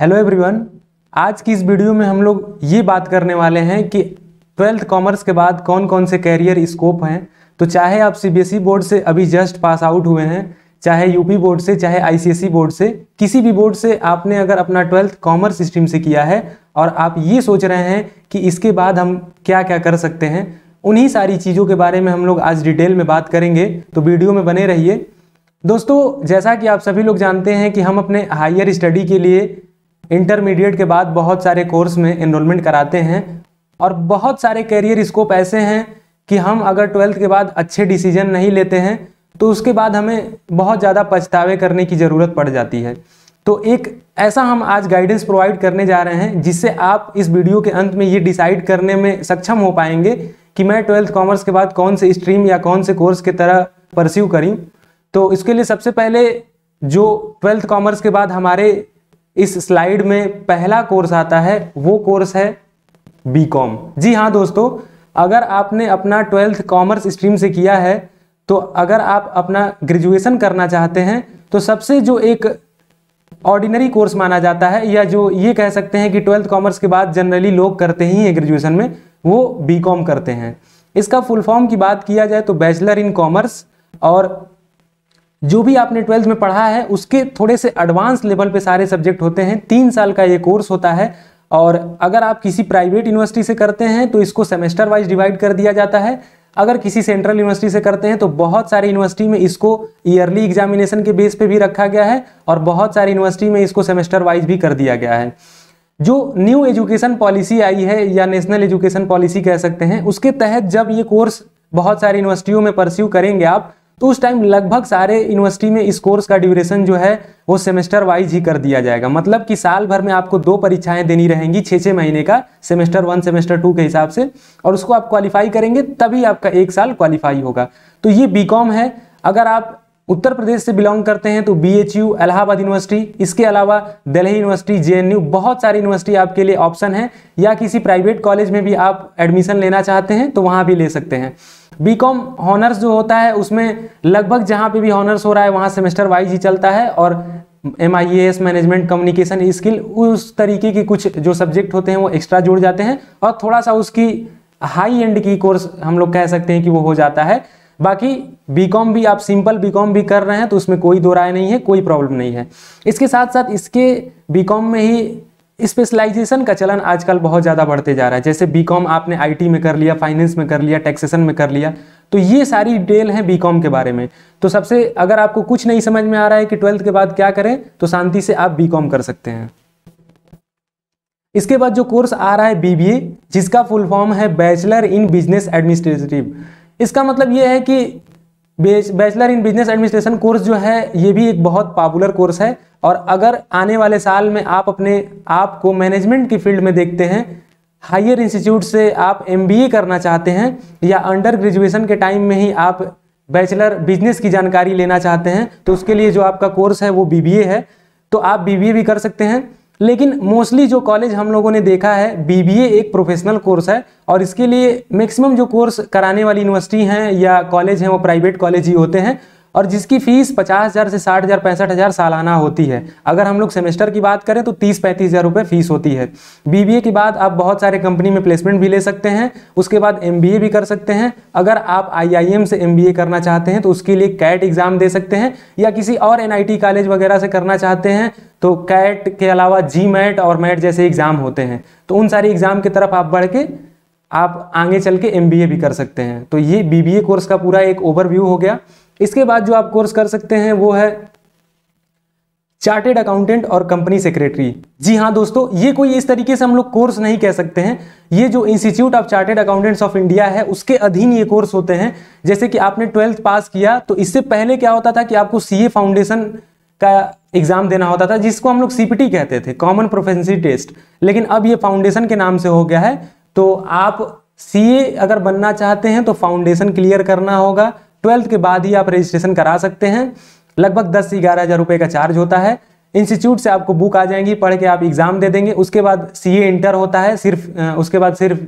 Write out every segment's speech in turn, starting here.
hello everyone आज की इस वीडियो में हम लोग ये बात करने वाले हैं कि ट्वेल्थ कॉमर्स के बाद कौन कौन से कैरियर स्कोप हैं तो चाहे आप सीबीएसई बोर्ड e से अभी जस्ट पास आउट हुए हैं चाहे यूपी बोर्ड से चाहे आईसीएसई बोर्ड e से किसी भी बोर्ड से आपने अगर अपना ट्वेल्थ कॉमर्स स्ट्रीम से किया है और आप ये सोच रहे हैं कि इसके बाद हम क्या क्या कर सकते हैं उन्हीं सारी चीज़ों के बारे में हम लोग आज डिटेल में बात करेंगे तो वीडियो में बने रहिए दोस्तों जैसा कि आप सभी लोग जानते हैं कि हम अपने हायर स्टडी के लिए इंटरमीडिएट के बाद बहुत सारे कोर्स में इनरोलमेंट कराते हैं और बहुत सारे कैरियर स्कोप ऐसे हैं कि हम अगर ट्वेल्थ के बाद अच्छे डिसीजन नहीं लेते हैं तो उसके बाद हमें बहुत ज़्यादा पछतावे करने की ज़रूरत पड़ जाती है तो एक ऐसा हम आज गाइडेंस प्रोवाइड करने जा रहे हैं जिससे आप इस वीडियो के अंत में ये डिसाइड करने में सक्षम हो पाएंगे कि मैं ट्वेल्थ कॉमर्स के बाद कौन से स्ट्रीम या कौन से कोर्स के तरह परस्यू करी तो इसके लिए सबसे पहले जो ट्वेल्थ कॉमर्स के बाद हमारे इस स्लाइड में पहला कोर्स आता है वो कोर्स है बी कॉम जी हाँ दोस्तों अगर आपने अपना ट्वेल्थ कॉमर्स स्ट्रीम से किया है तो अगर आप अपना ग्रेजुएशन करना चाहते हैं तो सबसे जो एक ऑर्डिनरी कोर्स माना जाता है या जो ये कह सकते हैं कि ट्वेल्थ कॉमर्स के बाद जनरली लोग करते ही हैं ग्रेजुएशन में वो बी कॉम करते हैं इसका फुल फॉर्म की बात किया जाए तो बैचलर इन कॉमर्स और जो भी आपने ट्वेल्थ में पढ़ा है उसके थोड़े से एडवांस लेवल पे सारे सब्जेक्ट होते हैं तीन साल का ये कोर्स होता है और अगर आप किसी प्राइवेट यूनिवर्सिटी से करते हैं तो इसको सेमेस्टर वाइज डिवाइड कर दिया जाता है अगर किसी सेंट्रल यूनिवर्सिटी से करते हैं तो बहुत सारे यूनिवर्सिटी में इसको ईयरली एग्जामिनेशन के बेस पे भी रखा गया है और बहुत सारी यूनिवर्सिटी में इसको सेमेस्टर वाइज भी कर दिया गया है जो न्यू एजुकेशन पॉलिसी आई है या नेशनल एजुकेशन पॉलिसी कह सकते हैं उसके तहत जब ये कोर्स बहुत सारी यूनिवर्सिटियों में परस्यू करेंगे आप तो उस टाइम लगभग सारे यूनिवर्सिटी में इस कोर्स का ड्यूरेशन जो है वो सेमेस्टर वाइज ही कर दिया जाएगा मतलब कि साल भर में आपको दो परीक्षाएं देनी रहेंगी छः छः महीने का सेमेस्टर वन सेमेस्टर टू के हिसाब से और उसको आप क्वालिफाई करेंगे तभी आपका एक साल क्वालिफाई होगा तो ये बी है अगर आप उत्तर प्रदेश से बिलोंग करते हैं तो B H U Allahabad university इसके अलावा दिल्ली यूनिवर्सिटी यू बहुत सारी यूनिवर्सिटी आपके लिए ऑप्शन है या किसी प्राइवेट कॉलेज में भी आप एडमिशन लेना चाहते हैं तो वहाँ भी ले सकते हैं बी कॉम हॉनर्स जो होता है उसमें लगभग जहाँ पे भी हॉनर्स हो रहा है वहाँ सेमेस्टर वाइज ही चलता है और M I S management communication skill उस तरीके के कुछ जो सब्जेक्ट होते हैं वो एक्स्ट्रा जुड़ जाते हैं और थोड़ा सा उसकी हाई एंड की कोर्स हम लोग कह सकते हैं कि वो हो जाता है बाकी बीकॉम भी आप सिंपल बीकॉम भी कर रहे हैं तो उसमें कोई दो राय नहीं है कोई प्रॉब्लम नहीं है इसके साथ साथ इसके बीकॉम में ही स्पेशलाइजेशन का चलन आजकल बहुत ज़्यादा बढ़ते जा रहा है जैसे बीकॉम आपने आईटी में कर लिया फाइनेंस में कर लिया टैक्सेशन में कर लिया तो ये सारी डिटेल है बीकॉम के बारे में तो सबसे अगर आपको कुछ नहीं समझ में आ रहा है कि ट्वेल्थ के बाद क्या करें तो शांति से आप बी कर सकते हैं इसके बाद जो कोर्स आ रहा है बीबीए जिसका फुल फॉर्म है बैचलर इन बिजनेस एडमिनिस्ट्रेटिव इसका मतलब ये है कि bachelor in business administration course जो है ये भी एक बहुत पॉपुलर कोर्स है और अगर आने वाले साल में आप अपने आप को मैनेजमेंट की फील्ड में देखते हैं हायर इंस्टीट्यूट से आप एम करना चाहते हैं या अंडर ग्रेजुएशन के टाइम में ही आप बैचलर बिजनेस की जानकारी लेना चाहते हैं तो उसके लिए जो आपका कोर्स है वो बी है तो आप बी भी कर सकते हैं लेकिन मोस्टली जो कॉलेज हम लोगों ने देखा है बीबीए एक प्रोफेशनल कोर्स है और इसके लिए मैक्सिमम जो कोर्स कराने वाली यूनिवर्सिटी हैं या कॉलेज हैं वो प्राइवेट कॉलेज ही होते हैं और जिसकी फीस पचास हज़ार से साठ हज़ार पैंसठ हज़ार सालाना होती है अगर हम लोग सेमेस्टर की बात करें तो तीस पैंतीस हज़ार रुपये फीस होती है बीबीए के बाद आप बहुत सारे कंपनी में प्लेसमेंट भी ले सकते हैं उसके बाद एमबीए भी कर सकते हैं अगर आप आईआईएम से एमबीए करना चाहते हैं तो उसके लिए कैट एग्ज़ाम दे सकते हैं या किसी और एन कॉलेज वगैरह से करना चाहते हैं तो कैट के अलावा जी मैट और मैट जैसे एग्ज़ाम होते हैं तो उन सारे एग्ज़ाम की तरफ आप बढ़ के आप आगे चल के एम भी कर सकते हैं तो ये बी कोर्स का पूरा एक ओवरव्यू हो गया इसके बाद जो आप कोर्स कर सकते हैं वो है चार्टेड अकाउंटेंट और कंपनी सेक्रेटरी जी हाँ दोस्तों ये कोई इस तरीके से हम लोग कोर्स नहीं कह सकते हैं ये जो institute of chartered accountants of India है उसके अधीन ये कोर्स होते हैं जैसे कि आपने ट्वेल्थ पास किया तो इससे पहले क्या होता था कि आपको सीए फाउंडेशन का एग्जाम देना होता था जिसको हम लोग सीपीटी कहते थे कॉमन प्रोफेंसी टेस्ट लेकिन अब ये फाउंडेशन के नाम से हो गया है तो आप सीए अगर बनना चाहते हैं तो फाउंडेशन क्लियर करना होगा ट्वेल्थ के बाद ही आप रजिस्ट्रेशन करा सकते हैं लगभग दस ग्यारह हज़ार रुपये का चार्ज होता है इंस्टीट्यूट से आपको बुक आ जाएंगी पढ़ के आप एग्ज़ाम दे देंगे उसके बाद सीए इंटर होता है सिर्फ उसके बाद सिर्फ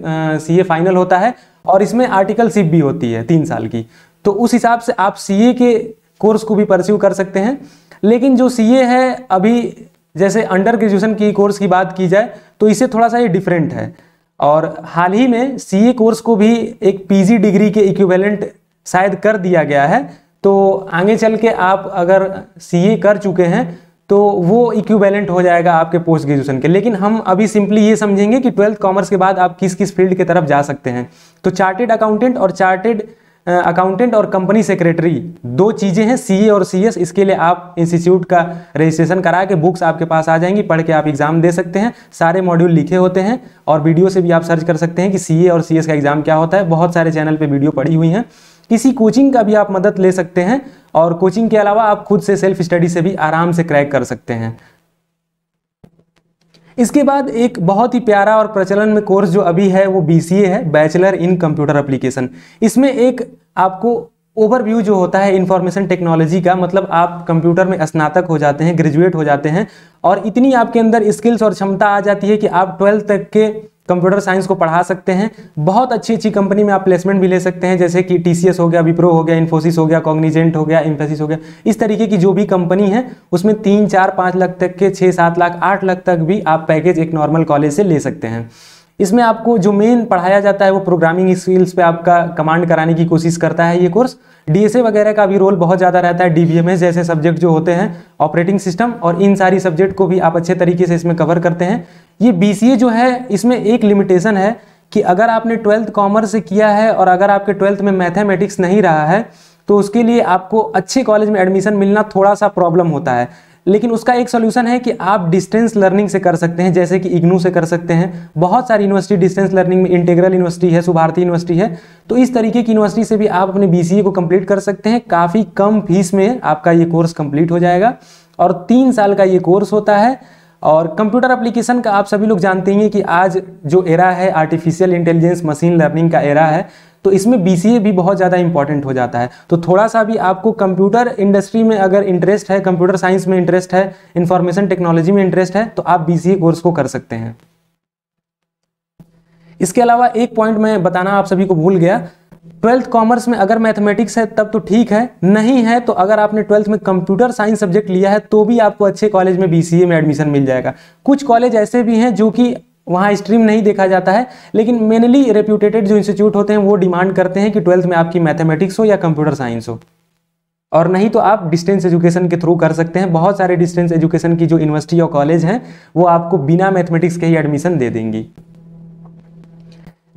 सीए फाइनल होता है और इसमें आर्टिकल सिप भी होती है तीन साल की तो उस हिसाब से आप सीए के कोर्स को भी परस्यू कर सकते हैं लेकिन जो सी है अभी जैसे अंडर ग्रेजुएशन की कोर्स की बात की जाए तो इसे थोड़ा सा ये डिफरेंट है और हाल ही में सी कोर्स को भी एक पी डिग्री के इक्विवेलेंट शायद कर दिया गया है तो आगे चल के आप अगर सी कर चुके हैं तो वो इक्विवेलेंट हो जाएगा आपके पोस्ट ग्रेजुएशन के लेकिन हम अभी सिंपली ये समझेंगे कि ट्वेल्थ कॉमर्स के बाद आप किस किस फील्ड के तरफ जा सकते हैं तो चार्टेड अकाउंटेंट और चार्टेड अकाउंटेंट और कंपनी सेक्रेटरी दो चीज़ें हैं सीए और सीएस इसके लिए आप इंस्टीट्यूट का रजिस्ट्रेशन करा के बुक्स आपके पास आ जाएंगी पढ़ के आप एग्ज़ाम दे सकते हैं सारे मॉड्यूल लिखे होते हैं और वीडियो से भी आप सर्च कर सकते हैं कि सीए और सीएस का एग्ज़ाम क्या होता है बहुत सारे चैनल पर वीडियो पड़ी हुई हैं किसी कोचिंग का भी आप मदद ले सकते हैं और कोचिंग के अलावा आप खुद से सेल्फ स्टडी से भी आराम से क्रैक कर सकते हैं इसके बाद एक बहुत ही प्यारा और प्रचलन में कोर्स जो अभी है वो बी है बैचलर इन कंप्यूटर अप्लीकेशन इसमें एक आपको ओवरव्यू जो होता है इन्फॉर्मेशन टेक्नोलॉजी का मतलब आप कंप्यूटर में स्नातक हो जाते हैं ग्रेजुएट हो जाते हैं और इतनी आपके अंदर स्किल्स और क्षमता आ जाती है कि आप ट्वेल्थ तक के कंप्यूटर साइंस को पढ़ा सकते हैं बहुत अच्छी अच्छी कंपनी में आप प्लेसमेंट भी ले सकते हैं जैसे कि टीसीएस हो गया विप्रो हो गया इन्फोसिस हो गया कॉग्निजेंट हो गया इम्फेसिस हो गया इस तरीके की जो भी कंपनी है उसमें तीन चार पाँच लाख तक के छः सात लाख आठ लाख तक भी आप पैकेज एक नॉर्मल कॉलेज से ले सकते हैं इसमें आपको जो मेन पढ़ाया जाता है वो प्रोग्रामिंग स्किल्स पे आपका कमांड कराने की कोशिश करता है ये कोर्स डीएसए वगैरह का भी रोल बहुत ज़्यादा रहता है डीबीएमएस जैसे सब्जेक्ट जो होते हैं ऑपरेटिंग सिस्टम और इन सारी सब्जेक्ट को भी आप अच्छे तरीके से इसमें कवर करते हैं ये बी जो है इसमें एक लिमिटेशन है कि अगर आपने ट्वेल्थ कॉमर्स से किया है और अगर आपके ट्वेल्थ में मैथमेटिक्स नहीं रहा है तो उसके लिए आपको अच्छे कॉलेज में एडमिशन मिलना थोड़ा सा प्रॉब्लम होता है लेकिन उसका एक सोल्यूशन है कि आप डिस्टेंस लर्निंग से कर सकते हैं जैसे कि इग्नू से कर सकते हैं बहुत सारी यूनिवर्सिटी डिस्टेंस लर्निंग में इंटेग्रल यूनिवर्सिटी है सुभारती यूनिवर्सिटी है तो इस तरीके की यूनिवर्सिटी से भी आप अपने बी को कंप्लीट कर सकते हैं काफ़ी कम फीस में आपका ये कोर्स कंप्लीट हो जाएगा और तीन साल का ये कोर्स होता है और कंप्यूटर एप्लीकेशन का आप सभी लोग जानते हैं कि आज जो एरा है आर्टिफिशियल इंटेलिजेंस मशीन लर्निंग का एरा है तो इसमें बी भी बहुत ज़्यादा इंपॉर्टेंट हो जाता है तो थोड़ा सा भी आपको कंप्यूटर इंडस्ट्री में अगर इंटरेस्ट है कंप्यूटर साइंस में इंटरेस्ट है इंफॉर्मेशन टेक्नोलॉजी में इंटरेस्ट है तो आप बी कोर्स को कर सकते हैं इसके अलावा एक पॉइंट मैं बताना आप सभी को भूल गया ट्वेल्थ कॉमर्स में अगर मैथमेटिक्स है तब तो ठीक है नहीं है तो अगर आपने ट्वेल्थ में कंप्यूटर साइंस सब्जेक्ट लिया है तो भी आपको अच्छे कॉलेज में बीसीए में एडमिशन मिल जाएगा कुछ कॉलेज ऐसे भी हैं जो कि वहाँ स्ट्रीम नहीं देखा जाता है लेकिन मेनली रेप्यूटेटेड जो इंस्टीट्यूट होते हैं वो डिमांड करते हैं कि ट्वेल्थ में आपकी मैथमेटिक्स हो या कंप्यूटर साइंस हो और नहीं तो आप डिस्टेंस एजुकेशन के थ्रू कर सकते हैं बहुत सारे डिस्टेंस एजुकेशन की जो यूनिवर्सिटी और कॉलेज हैं वो आपको बिना मैथमेटिक्स के ही एडमिशन दे देंगी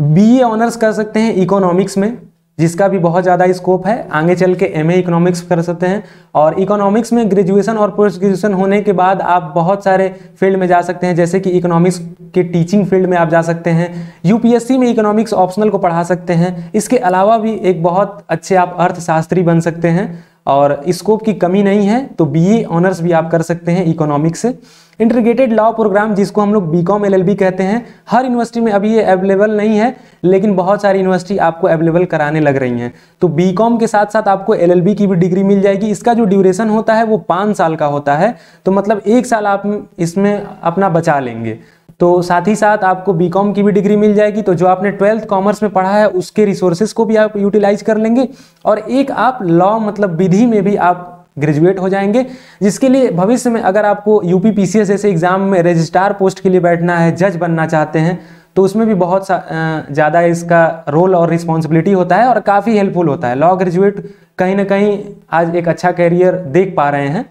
बीए ऑनर्स कर सकते हैं इकोनॉमिक्स में जिसका भी बहुत ज़्यादा स्कोप है आगे चल के एम इकोनॉमिक्स कर सकते हैं और इकोनॉमिक्स में ग्रेजुएशन और पोस्ट ग्रेजुएशन होने के बाद आप बहुत सारे फील्ड में जा सकते हैं जैसे कि इकोनॉमिक्स के टीचिंग फील्ड में आप जा सकते हैं यूपीएससी में इकोनॉमिक्स ऑप्शनल को पढ़ा सकते हैं इसके अलावा भी एक बहुत अच्छे आप अर्थशास्त्री बन सकते हैं और स्कोप की कमी नहीं है तो बी ऑनर्स e भी आप कर सकते हैं इकोनॉमिक्स से इंटरग्रेटेड लॉ प्रोग्राम जिसको हम लोग बी कॉम एल कहते हैं हर यूनिवर्सिटी में अभी ये अवेलेबल नहीं है लेकिन बहुत सारी यूनिवर्सिटी आपको अवेलेबल कराने लग रही हैं तो बी कॉम के साथ साथ आपको एल की भी डिग्री मिल जाएगी इसका जो ड्यूरेशन होता है वो पाँच साल का होता है तो मतलब एक साल आप इसमें अपना बचा लेंगे तो साथ ही साथ आपको बीकॉम की भी डिग्री मिल जाएगी तो जो आपने ट्वेल्थ कॉमर्स में पढ़ा है उसके रिसोर्सेज को भी आप यूटिलाइज कर लेंगे और एक आप लॉ मतलब विधि में भी आप ग्रेजुएट हो जाएंगे जिसके लिए भविष्य में अगर आपको यूपी पी जैसे एग्जाम में रजिस्ट्रार पोस्ट के लिए बैठना है जज बनना चाहते हैं तो उसमें भी बहुत ज़्यादा इसका रोल और रिस्पॉन्सिबिलिटी होता है और काफ़ी हेल्पफुल होता है लॉ ग्रेजुएट कहीं ना कहीं आज एक अच्छा करियर देख पा रहे हैं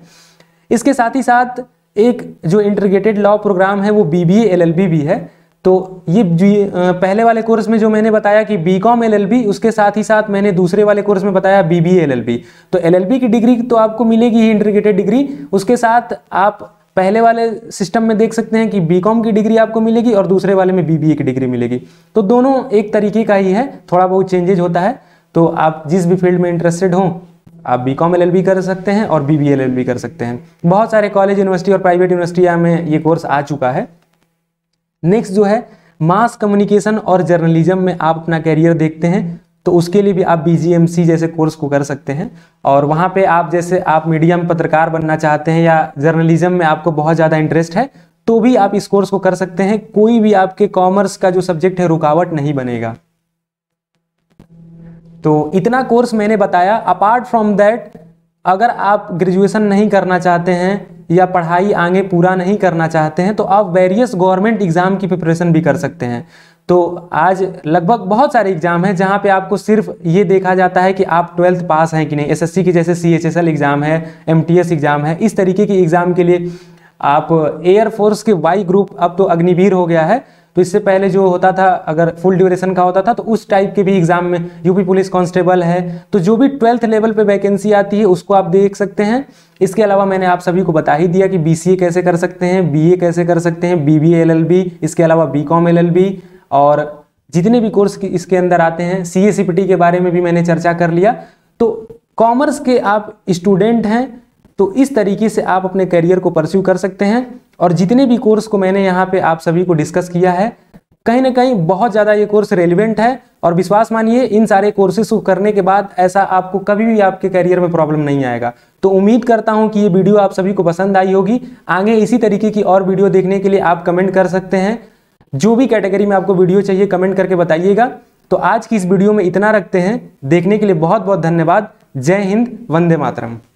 इसके साथ ही साथ एक जो इंटरग्रेटेड लॉ प्रोग्राम है वो बी बी एल भी है तो ये पहले वाले कोर्स में जो मैंने बताया कि बी कॉम एल उसके साथ ही साथ मैंने दूसरे वाले कोर्स में बताया बी बी एल तो एल की डिग्री तो आपको मिलेगी ही इंटरग्रेटेड डिग्री उसके साथ आप पहले वाले सिस्टम में देख सकते हैं कि कॉम की डिग्री आपको मिलेगी और दूसरे वाले में बीबीए की डिग्री मिलेगी तो दोनों एक तरीके का ही है थोड़ा बहुत चेंजेज होता है तो आप जिस भी फील्ड में इंटरेस्टेड हों आप बी कॉम एल कर सकते हैं और बी बी एल कर सकते हैं बहुत सारे कॉलेज यूनिवर्सिटी और प्राइवेट यूनिवर्सिटियाँ में ये कोर्स आ चुका है नेक्स्ट जो है मास कम्युनिकेशन और जर्नलिज्म में आप अपना कैरियर देखते हैं तो उसके लिए भी आप बी जैसे कोर्स को कर सकते हैं और वहाँ पे आप जैसे आप मीडिया में पत्रकार बनना चाहते हैं या जर्नलिज्म में आपको बहुत ज़्यादा इंटरेस्ट है तो भी आप इस कोर्स को कर सकते हैं कोई भी आपके कॉमर्स का जो सब्जेक्ट है रुकावट नहीं बनेगा तो इतना कोर्स मैंने बताया अपार्ट फ्रॉम दैट अगर आप ग्रेजुएशन नहीं करना चाहते हैं या पढ़ाई आगे पूरा नहीं करना चाहते हैं तो आप वेरियस गवर्नमेंट एग्ज़ाम की प्रिपरेशन भी कर सकते हैं तो आज लगभग बहुत सारे एग्ज़ाम हैं जहाँ पे आपको सिर्फ ये देखा जाता है कि आप ट्वेल्थ पास हैं कि नहीं एसएससी के जैसे सीएचएसएल एग्ज़ाम है एमटीएस एग्ज़ाम है इस तरीके के एग्ज़ाम के लिए आप एयरफोर्स के वाई ग्रुप अब तो अग्निवीर हो गया है तो इससे पहले जो होता था अगर फुल ड्यूरेशन का होता था तो उस टाइप के भी एग्जाम में यूपी पुलिस कांस्टेबल है तो जो भी ट्वेल्थ लेवल पे वैकेंसी आती है उसको आप देख सकते हैं इसके अलावा मैंने आप सभी को बता ही दिया कि बी कैसे कर सकते हैं बी कैसे कर सकते हैं बी बी इसके अलावा बी कॉम और जितने भी कोर्स इसके अंदर आते हैं सी के बारे में भी मैंने चर्चा कर लिया तो कॉमर्स के आप स्टूडेंट हैं तो इस तरीके से आप अपने करियर को परस्यू कर सकते हैं और जितने भी कोर्स को मैंने यहाँ पे आप सभी को डिस्कस किया है कहीं ना कहीं बहुत ज़्यादा ये कोर्स रेलिवेंट है और विश्वास मानिए इन सारे कोर्सेस को करने के बाद ऐसा आपको कभी भी आपके करियर में प्रॉब्लम नहीं आएगा तो उम्मीद करता हूँ कि ये वीडियो आप सभी को पसंद आई होगी आगे इसी तरीके की और वीडियो देखने के लिए आप कमेंट कर सकते हैं जो भी कैटेगरी में आपको वीडियो चाहिए कमेंट करके बताइएगा तो आज की इस वीडियो में इतना रखते हैं देखने के लिए बहुत बहुत धन्यवाद जय हिंद वंदे मातरम